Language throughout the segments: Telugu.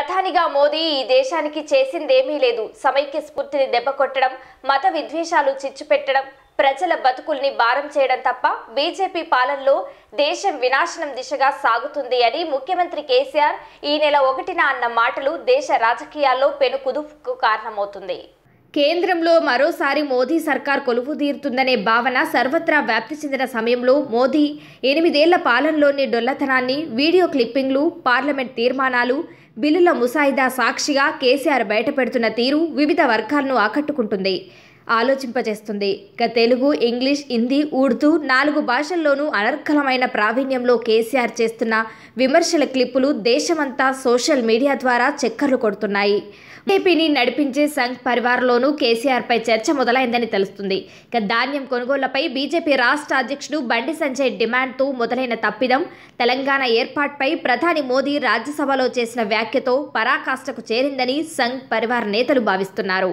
ప్రధానిగా మోదీ ఈ దేశానికి చేసిందేమీ లేదు సమైక్య స్ఫూర్తిని దెబ్బకొట్టడం మత విద్వేషాలు చిచ్చుపెట్టడం ప్రజల బతుకుల్ని భారం చేయడం తప్ప బీజేపీ పాలనలో దేశం వినాశనం దిశగా సాగుతుంది అని ముఖ్యమంత్రి కేసీఆర్ ఈ నెల ఒకటిన అన్న మాటలు దేశ రాజకీయాల్లో పెను కుదుపుకు కారణమవుతుంది కేంద్రంలో మరోసారి మోదీ సర్కార్ కొలువు తీరుతుందనే భావన సర్వత్రా వ్యాప్తి చెందిన సమయంలో మోదీ ఎనిమిదేళ్ల పాలనలోని డొల్లతనాన్ని వీడియో క్లిప్పింగ్లు పార్లమెంట్ తీర్మానాలు బిల్లుల ముసాయిదా సాక్షిగా కేసీఆర్ బయటపెడుతున్న తీరు వివిధ వర్గాలను ఆకట్టుకుంటుంది ఆలోచింపజేస్తుంది ఇక తెలుగు ఇంగ్లీష్ హిందీ ఉర్దూ నాలుగు భాషల్లోనూ అనర్కలమైన ప్రావీణ్యంలో కేసీఆర్ చేస్తున్న విమర్శల క్లిప్పులు దేశమంతా సోషల్ మీడియా ద్వారా చక్కర్లు కొడుతున్నాయి బీజేపీని నడిపించే సంఘ్ పరివార్లోనూ కేసీఆర్పై చర్చ మొదలైందని తెలుస్తుంది ఇక ధాన్యం కొనుగోళ్లపై బీజేపీ రాష్ట్ర అధ్యక్షుడు బండి సంజయ్ డిమాండ్తో మొదలైన తప్పిదం తెలంగాణ ఏర్పాటుపై ప్రధాని మోదీ రాజ్యసభలో చేసిన వ్యాఖ్యతో పరాకాష్ఠకు చేరిందని సంఘ్ పరివార్ నేతలు భావిస్తున్నారు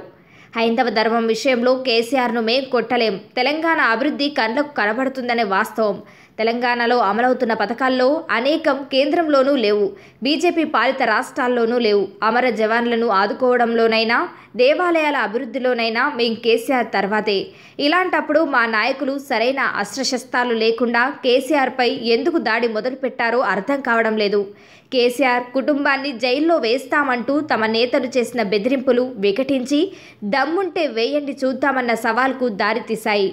హైందవ ధర్మం విషయంలో కేసీఆర్ను మేం కొట్టలేం తెలంగాణ అభివృద్ధి కళ్ళకు కనబడుతుందనే వాస్తవం తెలంగాణలో అమలవుతున్న పథకాల్లో అనేకం కేంద్రంలోనూ లేవు బీజేపీ పాలిత రాష్ట్రాల్లోనూ లేవు అమర జవాన్లను ఆదుకోవడంలోనైనా దేవాలయాల అభివృద్ధిలోనైనా మేం కేసీఆర్ తర్వాతే ఇలాంటప్పుడు మా నాయకులు సరైన అస్త్రశస్త్రాలు లేకుండా కేసీఆర్పై ఎందుకు దాడి మొదలుపెట్టారో అర్థం కావడం లేదు కేసీఆర్ కుటుంబాన్ని జైల్లో వేస్తామంటూ తమ నేతలు చేసిన బెదిరింపులు వికటించి దమ్ముంటే వేయండి చూద్దామన్న సవాల్కు దారితీశాయి